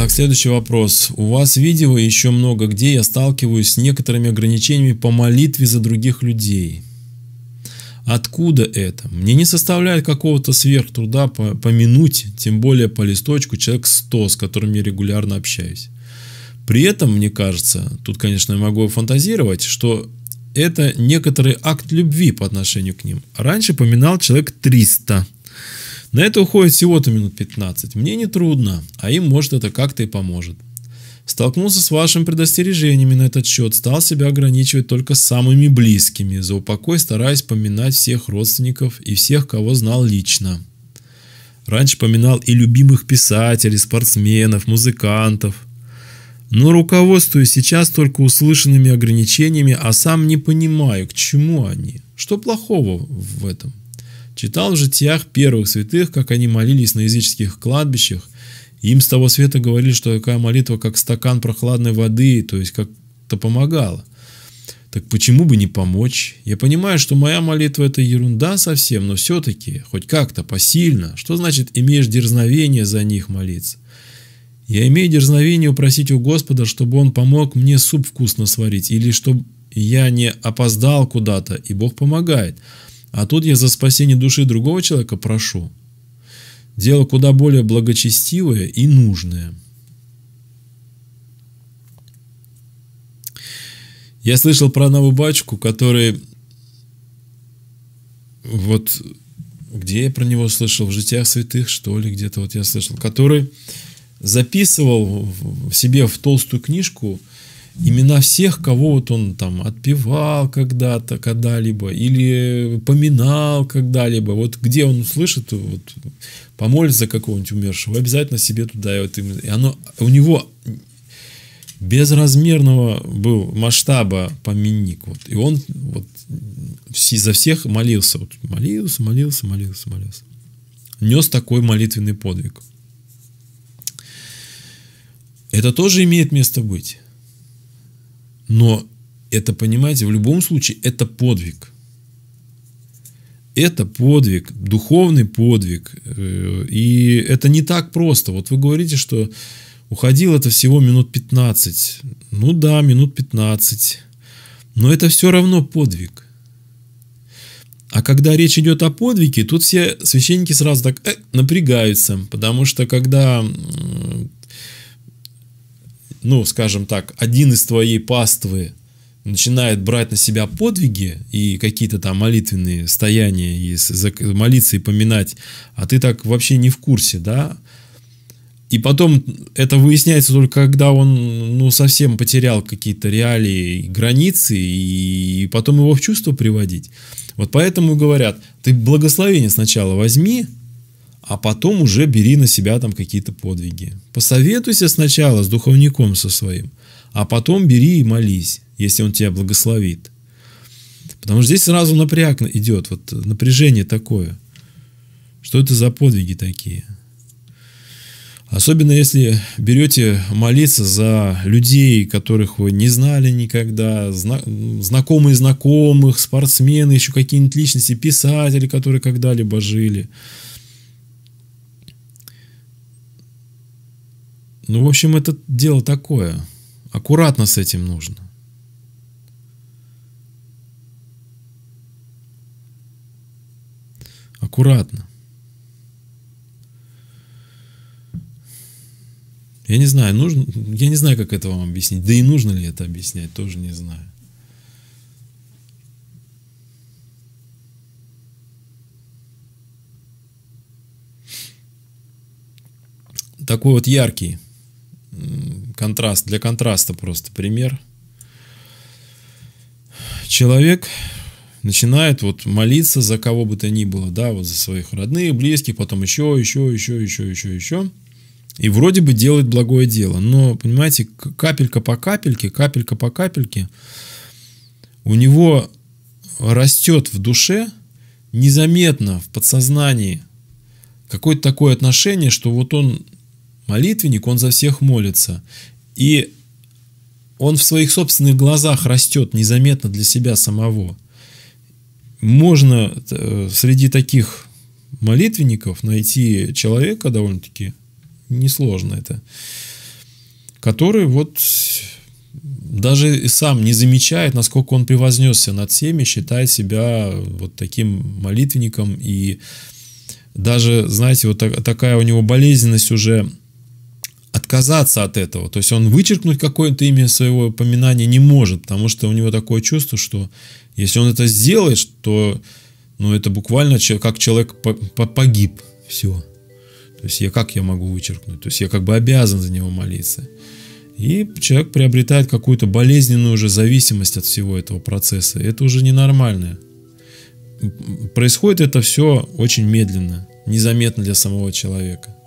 Так, следующий вопрос. У вас видео еще много, где я сталкиваюсь с некоторыми ограничениями по молитве за других людей. Откуда это? Мне не составляет какого-то сверхтруда помянуть, тем более по листочку, человек 100, с которым я регулярно общаюсь. При этом, мне кажется, тут, конечно, я могу фантазировать, что это некоторый акт любви по отношению к ним. Раньше поминал человек 300. На это уходит всего-то минут 15. Мне не трудно, а им, может, это как-то и поможет. Столкнулся с вашими предостережениями на этот счет, стал себя ограничивать только самыми близкими, за упокой стараясь поминать всех родственников и всех, кого знал лично. Раньше поминал и любимых писателей, спортсменов, музыкантов. Но руководствуюсь сейчас только услышанными ограничениями, а сам не понимаю, к чему они. Что плохого в этом? Читал в житиях первых святых, как они молились на языческих кладбищах. Им с того света говорили, что такая молитва, как стакан прохладной воды, то есть как-то помогала. Так почему бы не помочь? Я понимаю, что моя молитва это ерунда совсем, но все-таки, хоть как-то, посильно. Что значит имеешь дерзновение за них молиться? Я имею дерзновение упросить у Господа, чтобы Он помог мне суп вкусно сварить, или чтобы я не опоздал куда-то, и Бог помогает. А тут я за спасение души другого человека прошу. Дело куда более благочестивое и нужное. Я слышал про одного бачку, который... Вот где я про него слышал? В «Житиях святых», что ли, где-то вот я слышал. Который записывал себе в толстую книжку имена всех, кого вот он там отпевал когда-то, когда-либо, или поминал когда-либо. Вот где он услышит, вот, помолится за какого-нибудь умершего, обязательно себе туда. И, вот, и оно, у него безразмерного был масштаба поминник. Вот, и он вот за всех молился. Вот, молился, молился, молился, молился. Нес такой молитвенный подвиг. Это тоже имеет место быть. Но это, понимаете, в любом случае это подвиг. Это подвиг, духовный подвиг. Э, и это не так просто. Вот вы говорите, что уходил это всего минут 15. Ну да, минут 15. Но это все равно подвиг. А когда речь идет о подвиге, тут все священники сразу так э, напрягаются, потому что когда ну, скажем так, один из твоей паствы начинает брать на себя подвиги и какие-то там молитвенные стояния, и молиться и поминать, а ты так вообще не в курсе, да? И потом это выясняется только когда он ну, совсем потерял какие-то реалии, границы, и потом его в чувство приводить. Вот поэтому говорят, ты благословение сначала возьми, а потом уже бери на себя там какие-то подвиги. Посоветуйся сначала с духовником со своим, а потом бери и молись, если он тебя благословит. Потому что здесь сразу напряг идет, вот напряжение такое. Что это за подвиги такие? Особенно если берете молиться за людей, которых вы не знали никогда, знакомые знакомых, спортсмены, еще какие-нибудь личности, писатели, которые когда-либо жили. Ну, в общем, это дело такое. Аккуратно с этим нужно. Аккуратно. Я не знаю, нужно, я не знаю, как это вам объяснить. Да и нужно ли это объяснять, тоже не знаю. Такой вот яркий контраст, для контраста просто пример. Человек начинает вот молиться за кого бы то ни было, да, вот за своих родных, близких, потом еще, еще, еще, еще, еще, еще. И вроде бы делает благое дело, но, понимаете, капелька по капельке, капелька по капельке, у него растет в душе незаметно в подсознании какое-то такое отношение, что вот он Молитвенник, он за всех молится. И он в своих собственных глазах растет незаметно для себя самого. Можно э, среди таких молитвенников найти человека довольно-таки несложно это, который вот даже и сам не замечает, насколько он превознесся над всеми, считая себя вот таким молитвенником и даже, знаете, вот так, такая у него болезненность уже отказаться от этого. То есть он вычеркнуть какое-то имя своего упоминания не может, потому что у него такое чувство, что если он это сделает, то ну, это буквально как человек погиб. Все. То есть я как я могу вычеркнуть? То есть я как бы обязан за него молиться. И человек приобретает какую-то болезненную уже зависимость от всего этого процесса. Это уже ненормально. Происходит это все очень медленно, незаметно для самого человека.